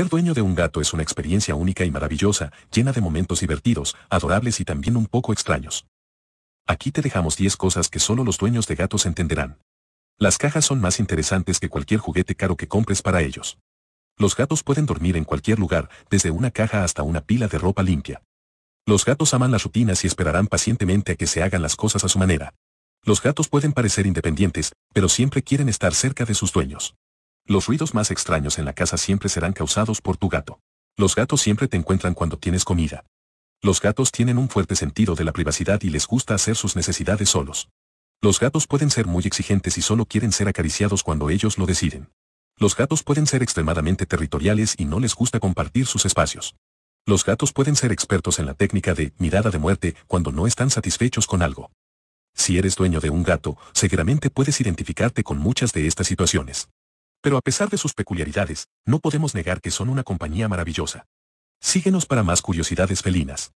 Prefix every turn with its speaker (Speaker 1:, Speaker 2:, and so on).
Speaker 1: Ser dueño de un gato es una experiencia única y maravillosa, llena de momentos divertidos, adorables y también un poco extraños. Aquí te dejamos 10 cosas que solo los dueños de gatos entenderán. Las cajas son más interesantes que cualquier juguete caro que compres para ellos. Los gatos pueden dormir en cualquier lugar, desde una caja hasta una pila de ropa limpia. Los gatos aman las rutinas y esperarán pacientemente a que se hagan las cosas a su manera. Los gatos pueden parecer independientes, pero siempre quieren estar cerca de sus dueños. Los ruidos más extraños en la casa siempre serán causados por tu gato. Los gatos siempre te encuentran cuando tienes comida. Los gatos tienen un fuerte sentido de la privacidad y les gusta hacer sus necesidades solos. Los gatos pueden ser muy exigentes y solo quieren ser acariciados cuando ellos lo deciden. Los gatos pueden ser extremadamente territoriales y no les gusta compartir sus espacios. Los gatos pueden ser expertos en la técnica de mirada de muerte cuando no están satisfechos con algo. Si eres dueño de un gato, seguramente puedes identificarte con muchas de estas situaciones. Pero a pesar de sus peculiaridades, no podemos negar que son una compañía maravillosa. Síguenos para más curiosidades felinas.